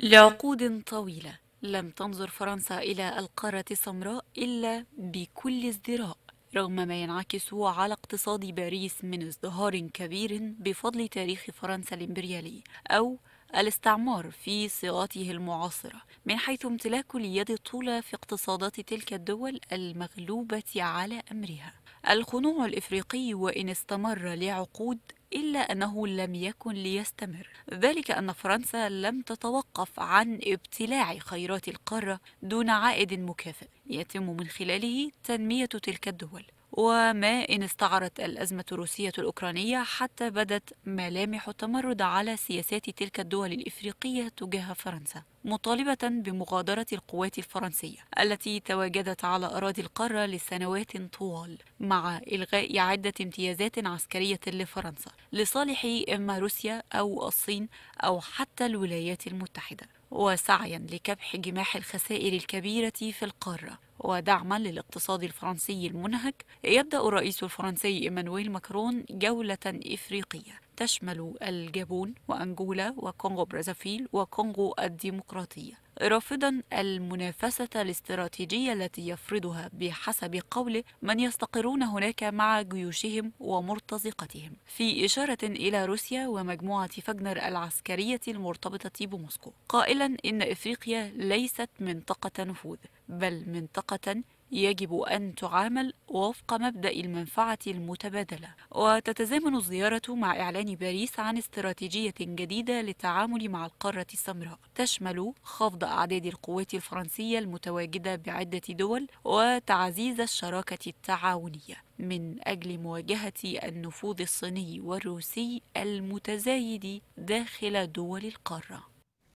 لعقود طويلة لم تنظر فرنسا إلى القارة السمراء إلا بكل ازدراء رغم ما ينعكس على اقتصاد باريس من ازدهار كبير بفضل تاريخ فرنسا الإمبريالي أو الاستعمار في صيغته المعاصرة من حيث امتلاك اليد الطولى في اقتصادات تلك الدول المغلوبة على أمرها الخنوع الإفريقي وإن استمر لعقود إلا أنه لم يكن ليستمر ذلك أن فرنسا لم تتوقف عن ابتلاع خيرات القارة دون عائد مكافئ يتم من خلاله تنمية تلك الدول وما إن استعرت الأزمة الروسية الأوكرانية حتى بدت ملامح التمرد على سياسات تلك الدول الإفريقية تجاه فرنسا مطالبة بمغادرة القوات الفرنسية التي تواجدت على أراضي القارة لسنوات طوال مع إلغاء عدة امتيازات عسكرية لفرنسا لصالح إما روسيا أو الصين أو حتى الولايات المتحدة وسعيا لكبح جماح الخسائر الكبيرة في القارة ودعما للاقتصاد الفرنسي المنهك يبدأ الرئيس الفرنسي إيمانويل ماكرون جولة إفريقية تشمل الجابون وأنجولا وكونغو برازافيل وكونغو الديمقراطية رافضا المنافسة الاستراتيجية التي يفرضها بحسب قوله من يستقرون هناك مع جيوشهم ومرتزقتهم في إشارة إلى روسيا ومجموعة فاجنر العسكرية المرتبطة بموسكو قائلا إن إفريقيا ليست منطقة نفوذ بل منطقة يجب أن تعامل وفق مبدأ المنفعة المتبادلة وتتزامن الزيارة مع إعلان باريس عن استراتيجية جديدة للتعامل مع القارة السمراء تشمل خفض أعداد القوات الفرنسية المتواجدة بعدة دول وتعزيز الشراكة التعاونية من أجل مواجهة النفوذ الصيني والروسي المتزايد داخل دول القارة